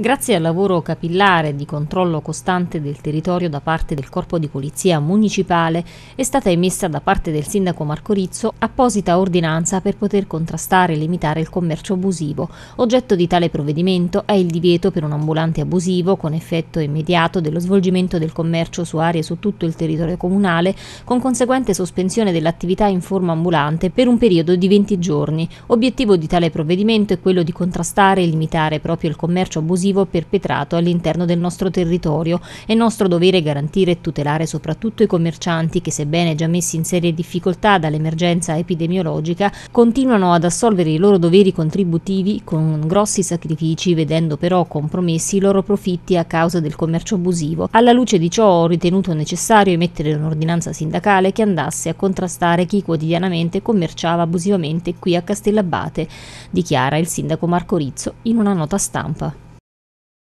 Grazie al lavoro capillare di controllo costante del territorio da parte del Corpo di Polizia Municipale è stata emessa da parte del Sindaco Marco Rizzo apposita ordinanza per poter contrastare e limitare il commercio abusivo. Oggetto di tale provvedimento è il divieto per un ambulante abusivo con effetto immediato dello svolgimento del commercio su aree su tutto il territorio comunale con conseguente sospensione dell'attività in forma ambulante per un periodo di 20 giorni. Obiettivo di tale provvedimento è quello di contrastare e limitare proprio il commercio abusivo cattivo perpetrato all'interno del nostro territorio. È nostro dovere garantire e tutelare soprattutto i commercianti che, sebbene già messi in serie difficoltà dall'emergenza epidemiologica, continuano ad assolvere i loro doveri contributivi con grossi sacrifici, vedendo però compromessi i loro profitti a causa del commercio abusivo. Alla luce di ciò ho ritenuto necessario emettere un'ordinanza sindacale che andasse a contrastare chi quotidianamente commerciava abusivamente qui a Castellabate, dichiara il sindaco Marco Rizzo in una nota stampa.